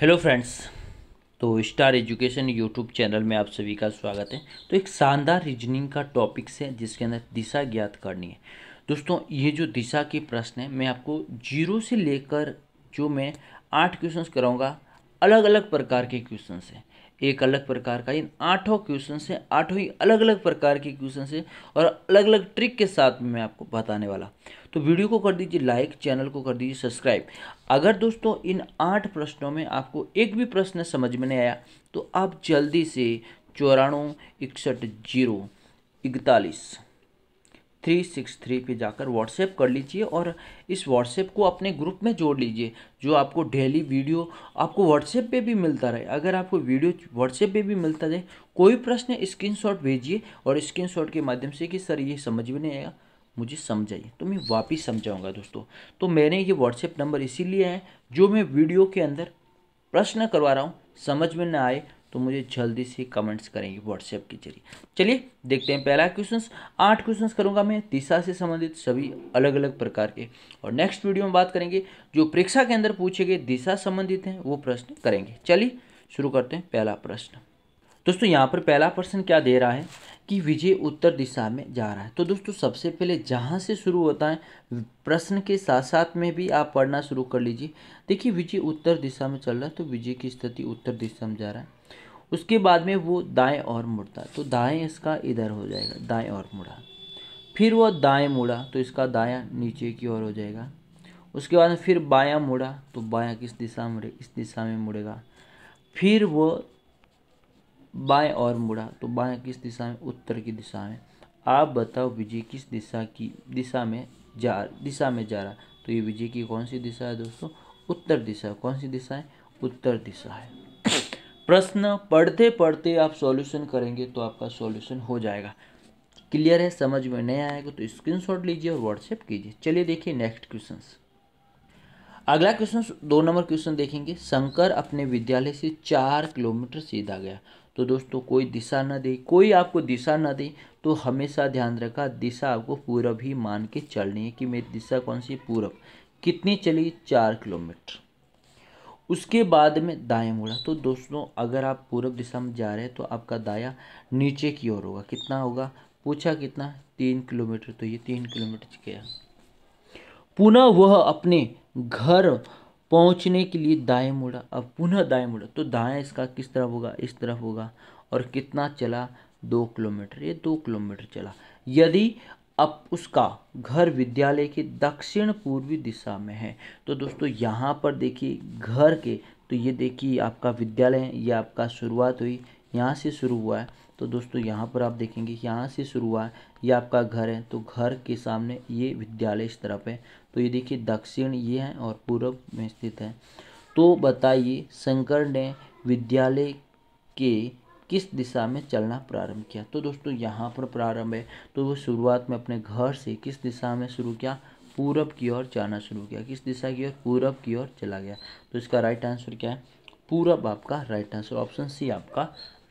hello friends तो star education YouTube channel में आप सभी का स्वागत है तो एक शानदार रीजनिंग का टॉपिक है जिसके अंदर दिशा ज्ञात करनी है दोस्तों ये जो दिशा के प्रश्न है मैं आपको जीरो से लेकर जो मैं आठ क्वेश्चंस कराऊंगा अलग अलग प्रकार के क्वेश्चंस हैं एक अलग प्रकार का इन आठों क्वेश्चन से आठों ही अलग अलग प्रकार के क्वेश्चन से और अलग अलग ट्रिक के साथ मैं आपको बताने वाला तो वीडियो को कर दीजिए लाइक चैनल को कर दीजिए सब्सक्राइब अगर दोस्तों इन आठ प्रश्नों में आपको एक भी प्रश्न समझ में नहीं आया तो आप जल्दी से चौरानवे इकसठ जीरो इकतालीस थ्री सिक्स थ्री पर जाकर व्हाट्सएप कर लीजिए और इस व्हाट्सएप को अपने ग्रुप में जोड़ लीजिए जो आपको डेली वीडियो आपको व्हाट्सएप पे भी मिलता रहे अगर आपको वीडियो व्हाट्सएप पे भी मिलता रहे कोई प्रश्न स्क्रीनशॉट भेजिए और स्क्रीनशॉट के माध्यम से कि सर ये समझ में नहीं आया मुझे समझाइए तो मैं वापिस समझाऊँगा दोस्तों तो मैंने ये व्हाट्सएप नंबर इसीलिए है जो मैं वीडियो के अंदर प्रश्न करवा रहा हूँ समझ में ना आए तो मुझे जल्दी से कमेंट्स करेंगे व्हाट्सएप के जरिए चलिए देखते हैं पहला क्वेश्चन आठ क्वेश्चन करूंगा मैं दिशा से संबंधित सभी अलग अलग प्रकार के और नेक्स्ट वीडियो में बात करेंगे जो परीक्षा के अंदर पूछे गए दिशा संबंधित हैं वो प्रश्न करेंगे चलिए शुरू करते हैं पहला प्रश्न दोस्तों यहाँ पर पहला प्रश्न क्या दे रहा है कि विजय उत्तर दिशा में जा रहा है तो दोस्तों सबसे पहले जहाँ से शुरू होता है प्रश्न के साथ साथ में भी आप पढ़ना शुरू कर लीजिए देखिए विजय उत्तर दिशा में चल रहा है तो विजय की स्थिति उत्तर दिशा में जा रहा है उसके बाद में वो दाएं और मुड़ता तो दाएं इसका इधर हो जाएगा दाएं और मुड़ा फिर वो दाएं मुड़ा तो इसका दाया नीचे की ओर हो जाएगा उसके बाद फिर बायां मुड़ा तो बायां किस दिशा में इस दिशा में मुड़ेगा फिर वो बाएं और मुड़ा तो बाया किस दिशा में उत्तर की दिशा में आप बताओ विजय किस दिशा की दिशा में जा दिशा में जा रहा तो ये विजय की कौन सी दिशा है दोस्तों उत्तर दिशा कौन सी दिशा है उत्तर दिशा है प्रश्न पढ़ते पढ़ते आप सॉल्यूशन करेंगे तो आपका सॉल्यूशन हो जाएगा क्लियर है समझ में नहीं आएगा तो स्क्रीनशॉट लीजिए और व्हाट्सएप कीजिए चलिए देखिए नेक्स्ट क्वेश्चन अगला क्वेश्चन दो नंबर क्वेश्चन देखेंगे शंकर अपने विद्यालय से चार किलोमीटर सीधा गया तो दोस्तों कोई दिशा ना दे कोई आपको दिशा ना दे तो हमेशा ध्यान रखा दिशा आपको पूरब ही मान के चलनी है कि मेरी दिशा कौन सी पूरब कितनी चली चार किलोमीटर उसके बाद में दाएं मुड़ा तो दोस्तों अगर आप पूर्व दिशा में जा रहे हैं तो आपका दाया नीचे की ओर होगा कितना होगा पूछा कितना तीन किलोमीटर तो ये तीन किलोमीटर गया पुनः वह अपने घर पहुंचने के लिए दाएं मुड़ा अब पुनः दाएं मुड़ा तो दाएं इसका किस तरफ होगा इस तरफ होगा और कितना चला दो किलोमीटर ये दो किलोमीटर चला यदि अब उसका घर विद्यालय के दक्षिण पूर्वी दिशा में है तो दोस्तों यहाँ पर देखिए घर के तो ये देखिए आपका विद्यालय है ये आपका शुरुआत हुई यहाँ से शुरू हुआ है तो दोस्तों यहाँ पर आप देखेंगे यहाँ से शुरू हुआ है ये आपका घर है तो घर के सामने ये विद्यालय इस तरफ है तो ये देखिए दक्षिण ये है और पूर्व में स्थित है तो बताइए शंकर ने विद्यालय के किस दिशा में चलना प्रारंभ किया तो दोस्तों यहाँ पर प्रारंभ है तो वो शुरुआत में अपने घर से किस दिशा में शुरू किया पूरब की ओर जाना शुरू किया किस दिशा की ओर पूरब की ओर चला गया तो इसका राइट आंसर क्या है पूरब आपका राइट आंसर ऑप्शन सी आपका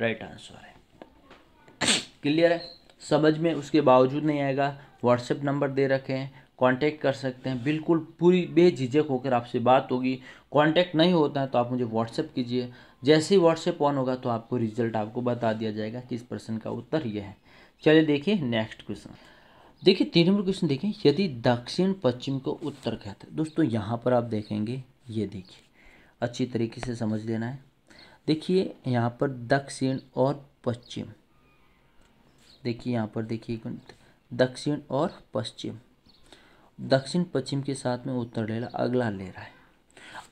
राइट आंसर है क्लियर है समझ में उसके बावजूद नहीं आएगा व्हाट्सएप नंबर दे रखे हैं कांटेक्ट कर सकते हैं बिल्कुल पूरी बेझिझक होकर आपसे बात होगी कांटेक्ट नहीं होता है तो आप मुझे व्हाट्सएप कीजिए जैसे ही व्हाट्सएप ऑन होगा तो आपको रिजल्ट आपको बता दिया जाएगा कि इस प्रश्न का उत्तर यह है चलिए देखिए नेक्स्ट क्वेश्चन देखिए तीन नंबर क्वेश्चन देखिए यदि दक्षिण पश्चिम को उत्तर कहते हैं दोस्तों यहाँ पर आप देखेंगे ये देखिए अच्छी तरीके से समझ लेना है देखिए यहाँ पर दक्षिण और पश्चिम देखिए यहाँ पर देखिए दक्षिण और पश्चिम दक्षिण पश्चिम के साथ में उत्तर ले रहा अगला ले रहा है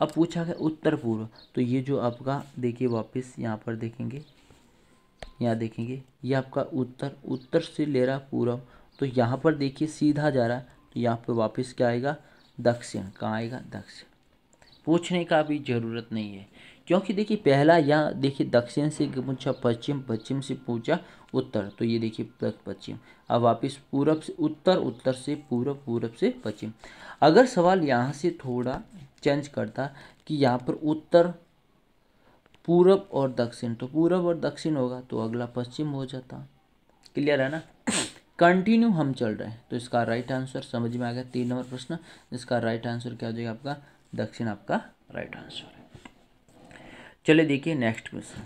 अब पूछा गया उत्तर पूर्व तो ये जो आपका देखिए वापस यहाँ पर देखेंगे यहाँ देखेंगे ये आपका उत्तर उत्तर से ले रहा पूर्व तो यहाँ पर देखिए सीधा जा रहा तो यहाँ पर वापस क्या आएगा दक्षिण कहाँ आएगा दक्षिण पूछने का भी ज़रूरत नहीं है क्योंकि देखिए पहला यहाँ देखिए दक्षिण से पूछा पश्चिम पश्चिम से पूछा उत्तर तो ये देखिए पश्चिम अब वापस पूरब से उत्तर उत्तर से पूरब पूरब से पश्चिम अगर सवाल यहाँ से थोड़ा चेंज करता कि यहाँ पर उत्तर पूरब और दक्षिण तो पूरब और दक्षिण होगा तो अगला पश्चिम हो जाता क्लियर है ना कंटिन्यू हम चल रहे हैं तो इसका राइट आंसर समझ में आ गया तीन नंबर प्रश्न इसका राइट आंसर क्या हो जाएगा आपका दक्षिण आपका राइट आंसर है चले देखिए नेक्स्ट क्वेश्चन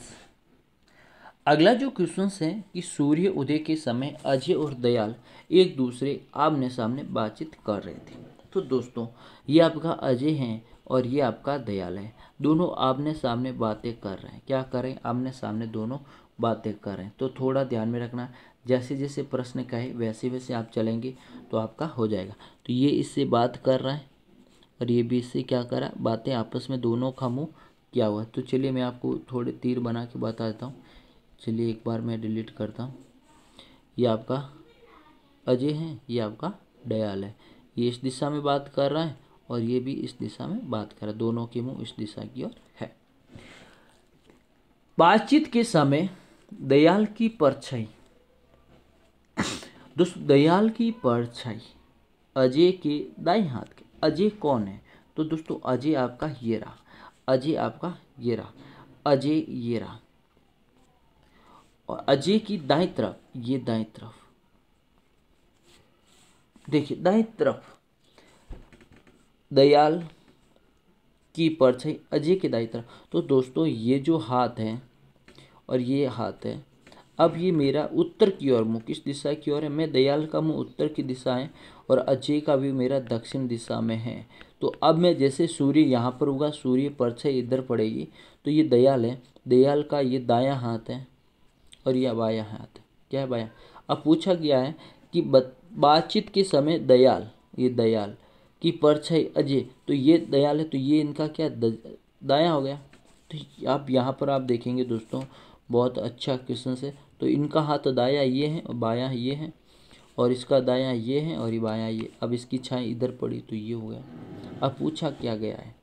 अगला जो क्वेश्चन है कि सूर्य उदय के समय अजय और दयाल एक दूसरे आमने सामने बातचीत कर रहे थे तो दोस्तों ये आपका अजय हैं और ये आपका दयाल है दोनों आमने सामने बातें कर रहे हैं क्या करें आमने सामने दोनों बातें कर रहे हैं तो थोड़ा ध्यान में रखना जैसे जैसे प्रश्न कहे वैसे वैसे आप चलेंगे तो आपका हो जाएगा तो ये इससे बात कर रहे हैं और ये भी इससे क्या करा बातें आपस में दोनों का मुँह किया हुआ है तो चलिए मैं आपको थोड़े तीर बना के बता देता हूँ चलिए एक बार मैं डिलीट करता हूँ ये आपका अजय है ये आपका डयाल है ये इस दिशा में बात कर रहा है और ये भी इस दिशा में बात कर रहा है दोनों के मुंह इस दिशा की ओर है बातचीत के समय दयाल की परछाई दोस्तों दयाल की परछाई अजय के दाई हाथ के अजय कौन है तो दोस्तों अजय आपका ये रहा अजय आपका ये रहा अजय ये रहा और अजय की दाएं तरफ ये दाएं तरफ देखिए दाएं तरफ दयाल की परछाई अजय के दाएं तरफ तो दोस्तों ये जो हाथ है और ये हाथ है अब ये मेरा उत्तर की ओर मुँह किस दिशा की ओर है मैं दयाल का मुँह उत्तर की दिशा है और अजय का व्यू मेरा दक्षिण दिशा में है तो अब मैं जैसे सूर्य यहाँ पर होगा सूर्य परछाई इधर पड़ेगी तो ये दयाल है दयाल का ये दाया हाथ है और यह बाया हाथ है क्या है बाया अब पूछा गया है कि बातचीत के समय दयाल ये दयाल की परछाई अजय तो ये दयाल है तो ये इनका क्या दाया हो गया तो आप यहाँ पर आप देखेंगे दोस्तों बहुत अच्छा क्वेश्चन है तो इनका हाथ दाया ये है और बाया ये है और इसका दायां ये है और ये बायां ये अब इसकी छाई इधर पड़ी तो ये हो गया अब पूछा क्या गया है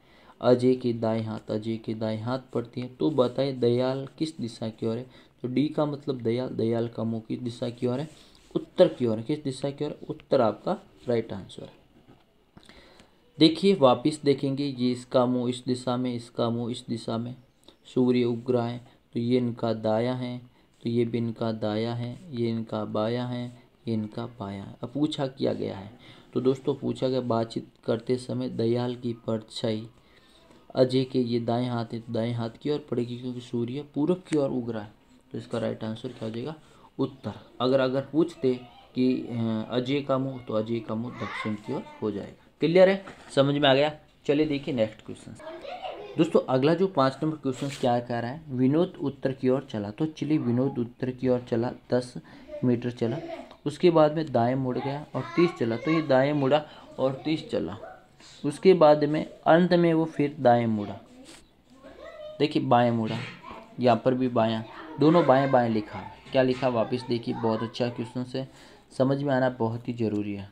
अजय के दाएं हाथ अजय के दाएं हाथ पड़ती हैं तो बताएं दयाल किस दिशा की ओर है तो डी का मतलब दयाल दयाल का मुँह किस दिशा की ओर है उत्तर की ओर है किस दिशा की ओर उत्तर आपका राइट आंसर है देखिए वापिस देखेंगे ये इसका मुँह इस दिशा में इसका मुँह इस दिशा में सूर्य उग है तो ये इनका दाया है तो ये भी इनका दाया है ये इनका बाया है इनका पाया पूछा किया गया है तो दोस्तों पूछा गया बातचीत करते समय दयाल की परछाई अजय के ये दाएं हाथ है तो दाएं हाथ की ओर पड़ेगी क्योंकि सूर्य पूर्व की ओर उग रहा है तो इसका राइट आंसर क्या हो जाएगा उत्तर अगर अगर पूछते कि अजय का मुँह तो अजय का मुँह दक्षिण की ओर हो जाएगा क्लियर है समझ में आ गया चलिए देखिए नेक्स्ट क्वेश्चन दोस्तों अगला जो पाँच नंबर क्वेश्चन क्या कह रहा है विनोद उत्तर की ओर चला तो चलिए विनोद उत्तर की ओर चला दस मीटर चला उसके बाद में दाएं मुड़ गया और तीस चला तो ये दाएं मुड़ा और तीस चला उसके बाद में अंत में वो फिर दाएं मुड़ा देखिए बाएं मुड़ा यहाँ पर भी बायां दोनों बाएं बाएं लिखा क्या लिखा वापस देखिए बहुत अच्छा क्वेश्चन से समझ में आना बहुत ही ज़रूरी है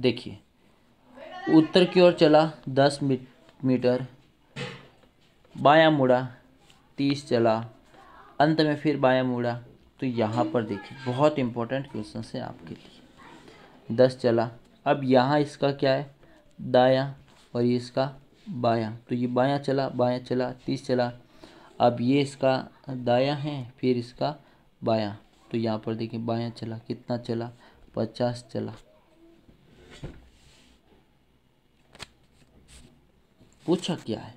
देखिए उत्तर की ओर चला दस मीटर बायां मुड़ा तीस चला अंत में फिर बाया मुड़ा तो यहाँ पर देखिए बहुत इंपॉर्टेंट क्वेश्चन है आपके लिए दस चला अब यहाँ इसका क्या है दाया और ये इसका बाया तो ये बाया चला बाया चला तीस चला अब ये इसका दाया है फिर इसका बाया तो यहाँ पर देखिए बाया चला कितना चला पचास चला पूछा क्या है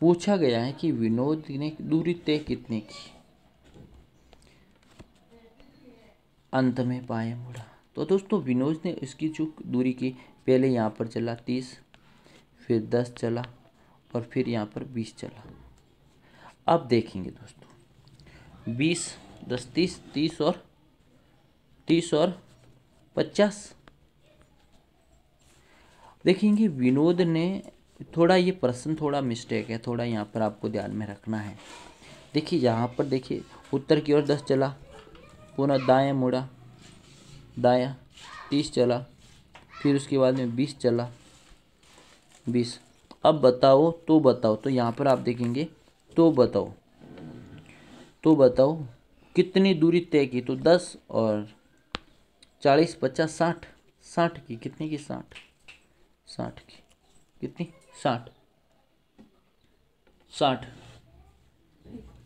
पूछा गया है कि विनोद ने दूरी तय कितने की अंत में पाए मुड़ा तो दोस्तों विनोद ने इसकी जो दूरी की पहले यहाँ पर चला तीस फिर दस चला और फिर यहाँ पर बीस चला अब देखेंगे दोस्तों बीस दस तीस तीस और तीस और पचास देखेंगे विनोद ने थोड़ा ये प्रश्न थोड़ा मिस्टेक है थोड़ा यहाँ पर आपको ध्यान में रखना है देखिए यहाँ पर देखिए उत्तर की ओर दस चला पुनः दाया मुड़ा दाया तीस चला फिर उसके बाद में बीस चला बीस अब बताओ तो बताओ तो यहाँ पर आप देखेंगे तो बताओ तो बताओ कितनी दूरी तय की तो दस और चालीस पचास साठ साठ की कितनी की साठ साठ की कितनी साठ साठ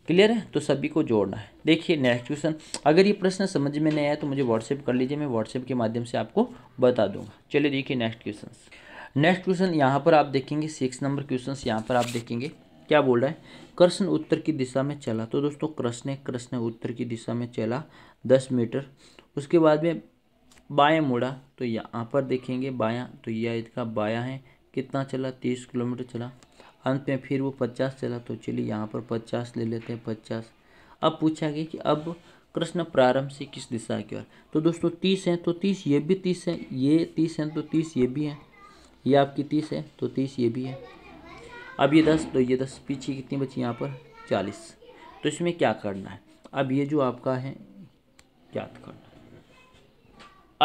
क्लियर है तो सभी को जोड़ना है देखिए नेक्स्ट क्वेश्चन अगर ये प्रश्न समझ में नहीं आया तो मुझे व्हाट्सएप कर लीजिए मैं व्हाट्सएप के माध्यम से आपको बता दूंगा चलिए देखिए नेक्स्ट क्वेश्चन नेक्स्ट क्वेश्चन यहाँ पर आप देखेंगे सिक्स नंबर क्वेश्चन यहाँ पर आप देखेंगे क्या बोल रहा है कृष्ण उत्तर की दिशा में चला तो दोस्तों कृष्ण कृष्ण उत्तर की दिशा में चला दस मीटर उसके बाद में बाया मुड़ा तो यहाँ पर देखेंगे बाया तो यह इसका बाया है कितना चला तीस किलोमीटर चला अंत में फिर वो पचास चला तो चलिए यहाँ पर पचास ले लेते हैं पचास अब पूछा गया कि अब कृष्ण प्रारंभ से किस दिशा की ओर तो दोस्तों तीस हैं तो तीस ये भी तीस है ये तीस हैं तो तीस ये भी हैं ये आपकी तीस है तो तीस ये भी है अब ये दस तो ये दस पीछे कितनी बची यहाँ पर चालीस तो इसमें क्या करना है अब ये जो आपका है क्या कर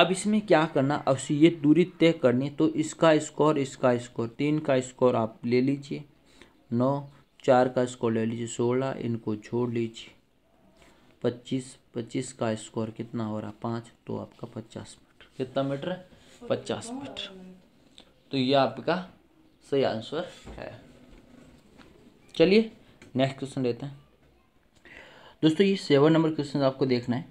अब इसमें क्या करना अब ये दूरी तय करनी तो इसका स्कोर इसका स्कोर तीन का स्कोर आप ले लीजिए नौ चार का स्कोर ले लीजिए सोलह इनको छोड़ लीजिए पच्चीस पच्चीस का स्कोर कितना हो रहा पाँच तो आपका पचास मीटर कितना मीटर है पचास मीटर तो ये आपका सही आंसर है चलिए नेक्स्ट क्वेश्चन लेते हैं दोस्तों ये सेवन नंबर क्वेश्चन आपको देखना है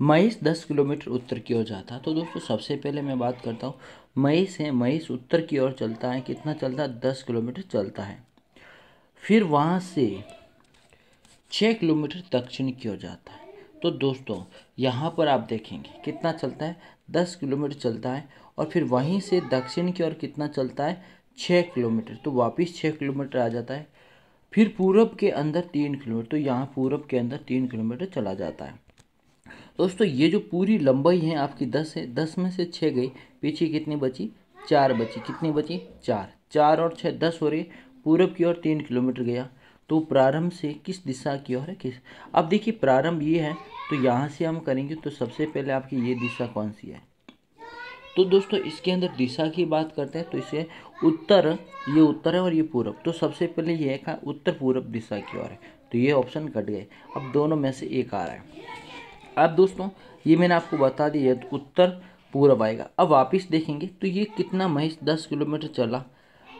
मईस दस किलोमीटर उत्तर की ओर जाता है तो दोस्तों सबसे पहले मैं बात करता हूँ महेश है महेश उत्तर की ओर चलता है कितना चलता है दस किलोमीटर चलता है फिर वहाँ से छः किलोमीटर दक्षिण की ओर जाता है तो दोस्तों यहाँ पर आप देखेंगे कितना चलता है दस किलोमीटर चलता है और फिर वहीं से दक्षिण की ओर कितना चलता है छः किलोमीटर तो वापस छः किलोमीटर आ जाता है फिर पूरब के अंदर तीन किलोमीटर तो यहाँ पूरब के अंदर तीन किलोमीटर चला जाता है दोस्तों ये जो पूरी लंबाई है आपकी दस है दस में से छः गई पीछे कितनी बची चार बची कितनी बची चार चार और छः दस हो रही पूरब की ओर तीन किलोमीटर गया तो प्रारंभ से किस दिशा की ओर है किस अब देखिए प्रारंभ ये है तो यहाँ से हम करेंगे तो सबसे पहले आपकी ये दिशा कौन सी है तो दोस्तों इसके अंदर दिशा की बात करते हैं तो इसे उत्तर ये उत्तर है और ये पूर्व तो सबसे पहले ये है उत्तर पूर्व दिशा की ओर है तो ये ऑप्शन कट गए अब दोनों में से एक आ रहा है अब दोस्तों ये मैंने आपको बता दिया तो उत्तर पूरब आएगा अब वापस देखेंगे तो ये कितना महेश दस किलोमीटर चला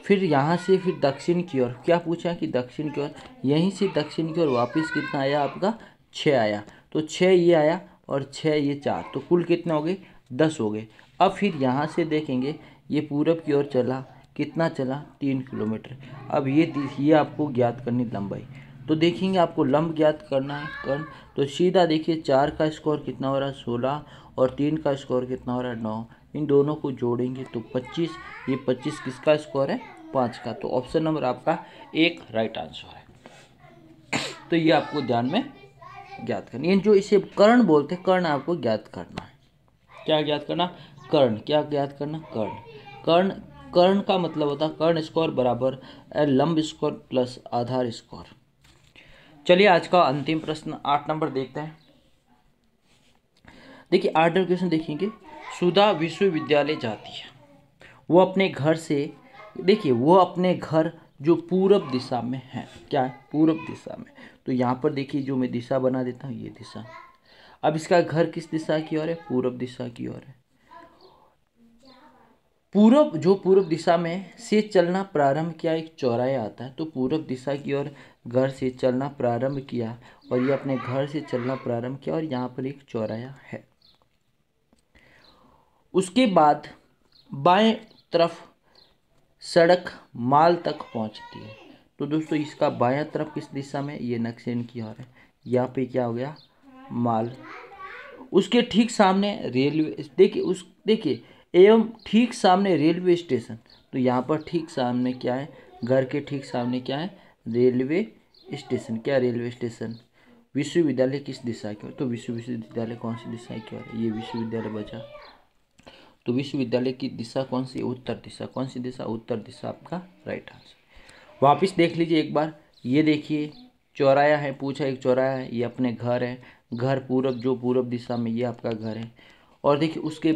फिर यहाँ से फिर दक्षिण की ओर क्या पूछा कि दक्षिण की ओर यहीं से दक्षिण की ओर वापस कितना आया आपका छः आया तो छः ये आया और छः ये चार तो कुल कितने हो गए दस हो गए अब फिर यहाँ से देखेंगे ये पूरब की ओर चला कितना चला तीन किलोमीटर अब ये ये आपको ज्ञात करनी लंबाई तो देखेंगे आपको लंब ज्ञात करना है कर्ण तो सीधा देखिए चार का स्कोर कितना हो रहा है सोलह और तीन का स्कोर कितना हो रहा है नौ इन दोनों को जोड़ेंगे तो पच्चीस ये पच्चीस किसका स्कोर है पाँच का तो ऑप्शन नंबर आपका एक राइट आंसर है तो ये आपको ध्यान में ज्ञात करनी है जो इसे कर्ण बोलते हैं कर्ण आपको ज्ञात करना है क्या ज्ञात करना कर्ण क्या ज्ञात करना कर्ण कर्ण कर्ण का मतलब होता है कर्ण स्कोर बराबर लंब स्कोर प्लस आधार स्कोर चलिए आज का अंतिम प्रश्न आठ नंबर देखते हैं देखिए आठ नंबर क्वेश्चन देखेंगे सुधा विश्वविद्यालय जाती है वो अपने घर से देखिए वो अपने घर जो पूरब दिशा में है क्या है पूरब दिशा में तो यहाँ पर देखिए जो मैं दिशा बना देता हूँ ये दिशा अब इसका घर किस दिशा की ओर है पूरब दिशा की ओर है पूर्व जो पूर्व दिशा में से चलना प्रारंभ किया एक चौराया आता है तो पूर्व दिशा की ओर घर से चलना प्रारंभ किया और ये अपने घर से चलना प्रारंभ किया और यहाँ पर एक चौराया है उसके बाद बाएं तरफ सड़क माल तक पहुँचती है तो दोस्तों इसका बाया तरफ किस दिशा में ये नक्शे की ओर है यहाँ पे क्या हो गया माल उसके ठीक सामने रेलवे देखिए उस देखिए एवं ठीक सामने रेलवे स्टेशन तो यहाँ पर ठीक सामने क्या है घर के ठीक सामने क्या है रेलवे स्टेशन क्या रेलवे स्टेशन विश्वविद्यालय किस दिशा की ओर तो विश्वविद्यालय कौन सी दिशा की ओर है ये विश्वविद्यालय बचा तो विश्वविद्यालय की दिशा कौन सी उत्तर दिशा कौन सी दिशा उत्तर दिशा आपका राइट आंसर वापस देख लीजिए एक बार ये देखिए चौराया है पूछा एक चौराया है ये अपने घर है घर पूरब जो पूरब दिशा में ये आपका घर है और देखिए उसके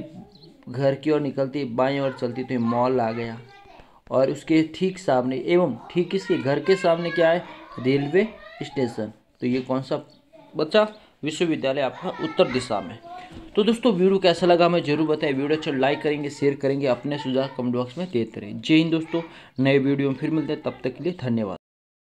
घर की ओर निकलती बाएं ओर चलती तो मॉल आ गया और उसके ठीक सामने एवं ठीक इसके घर के सामने क्या है रेलवे स्टेशन तो ये कौन सा बच्चा विश्वविद्यालय आपका उत्तर दिशा में तो दोस्तों वीडियो कैसा लगा हमें जरूर बताएं वीडियो अच्छा लाइक करेंगे शेयर करेंगे अपने सुझाव कमेंट बॉक्स में देते रहें जय हिंद दोस्तों नए वीडियो में फिर मिलते हैं तब तक के लिए धन्यवाद